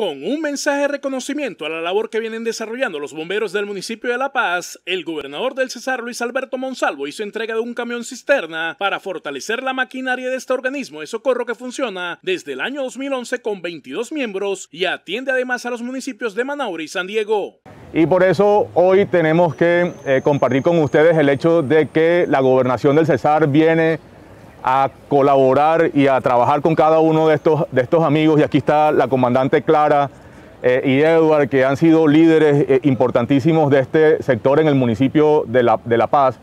Con un mensaje de reconocimiento a la labor que vienen desarrollando los bomberos del municipio de La Paz, el gobernador del Cesar Luis Alberto Monsalvo hizo entrega de un camión cisterna para fortalecer la maquinaria de este organismo de socorro que funciona desde el año 2011 con 22 miembros y atiende además a los municipios de Manaure y San Diego. Y por eso hoy tenemos que eh, compartir con ustedes el hecho de que la gobernación del Cesar viene a colaborar y a trabajar con cada uno de estos, de estos amigos. Y aquí está la comandante Clara eh, y Edward, que han sido líderes eh, importantísimos de este sector en el municipio de la, de la, Paz.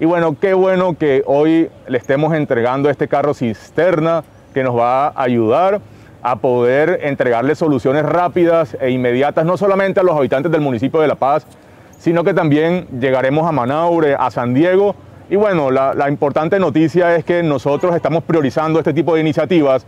Y bueno, qué bueno que hoy le estemos entregando este carro cisterna que nos va a ayudar a poder entregarle soluciones rápidas e inmediatas, no solamente a los habitantes del municipio de La Paz, sino que también llegaremos a Manaure, a San Diego, y bueno, la, importante noticia es que nosotros estamos priorizando este tipo de iniciativas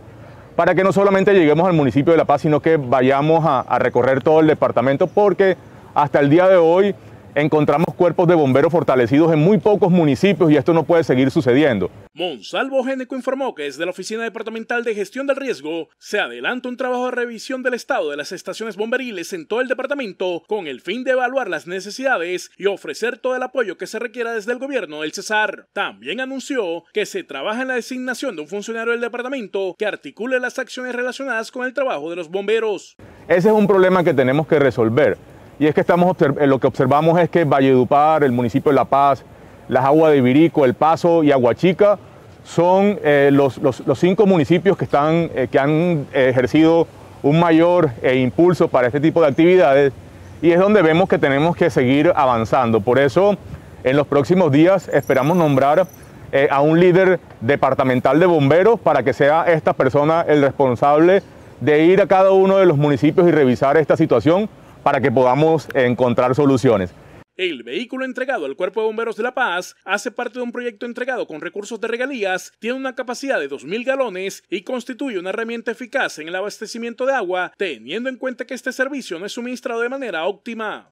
para que no solamente lleguemos al municipio de La Paz, sino que vayamos a recorrer todo el departamento, porque hasta el día de hoy encontramos cuerpos de bomberos fortalecidos en muy pocos municipios y esto no puede seguir sucediendo. Monsalvo Génico informó que desde la Oficina Departamental de Gestión del Riesgo se adelanta un trabajo de revisión del estado de las estaciones bomberiles en todo el departamento con el fin de evaluar las necesidades y ofrecer todo el apoyo que se requiera desde el gobierno del Cesar. También anunció que se trabaja en la designación de un funcionario del departamento que articule las acciones relacionadas con el trabajo de los bomberos. Ese es un problema que tenemos que resolver y es que estamos eh, lo que observamos es que Valledupar, el municipio de La Paz, las aguas de Virico, El Paso y Aguachica son eh, los, cinco municipios que, están, eh, que han ejercido un mayor impulso para este tipo de actividades y es donde vemos que tenemos que seguir avanzando. Por eso, en los próximos días esperamos nombrar a un líder departamental de bomberos para que sea esta persona el responsable de ir a cada uno de los municipios y revisar esta situación para que podamos encontrar soluciones. El vehículo entregado al Cuerpo de Bomberos de La Paz hace parte de un proyecto entregado con recursos de regalías, tiene una capacidad de 2.000 galones y constituye una herramienta eficaz en el abastecimiento de agua, teniendo en cuenta que este servicio no es suministrado de manera óptima.